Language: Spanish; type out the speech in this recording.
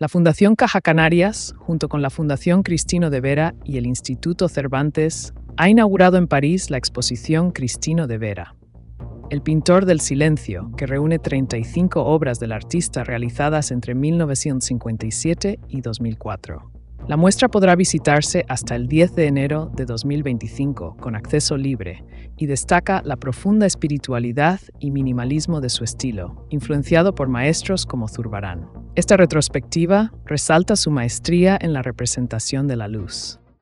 La Fundación Caja Canarias, junto con la Fundación Cristino de Vera y el Instituto Cervantes, ha inaugurado en París la exposición Cristino de Vera. El pintor del silencio, que reúne 35 obras del artista realizadas entre 1957 y 2004. La muestra podrá visitarse hasta el 10 de enero de 2025 con acceso libre y destaca la profunda espiritualidad y minimalismo de su estilo, influenciado por maestros como Zurbarán. Esta retrospectiva resalta su maestría en la representación de la luz.